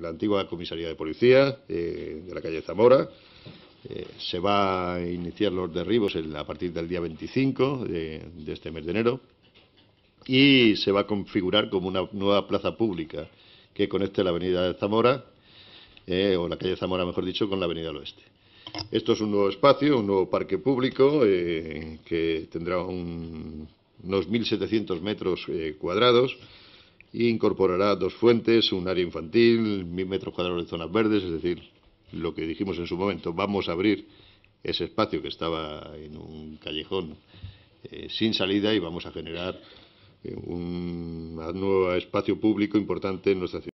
la antigua comisaría de policía eh, de la calle Zamora. Eh, se va a iniciar los derribos a partir del día 25 de, este mes de enero y se va a configurar como una nueva plaza pública que conecte la avenida de Zamora, eh, o la calle Zamora mejor dicho, con la avenida del oeste. Esto es un nuevo espacio, un nuevo parque público que tendrá unos 1.700 metros cuadrados incorporará dos fuentes, un área infantil, mil metros cuadrados de zonas verdes, es decir, lo que dijimos en su momento, vamos a abrir ese espacio que estaba en un callejón eh, sin salida y vamos a generar un, eh, un nuevo espacio público importante en nuestra ciudad.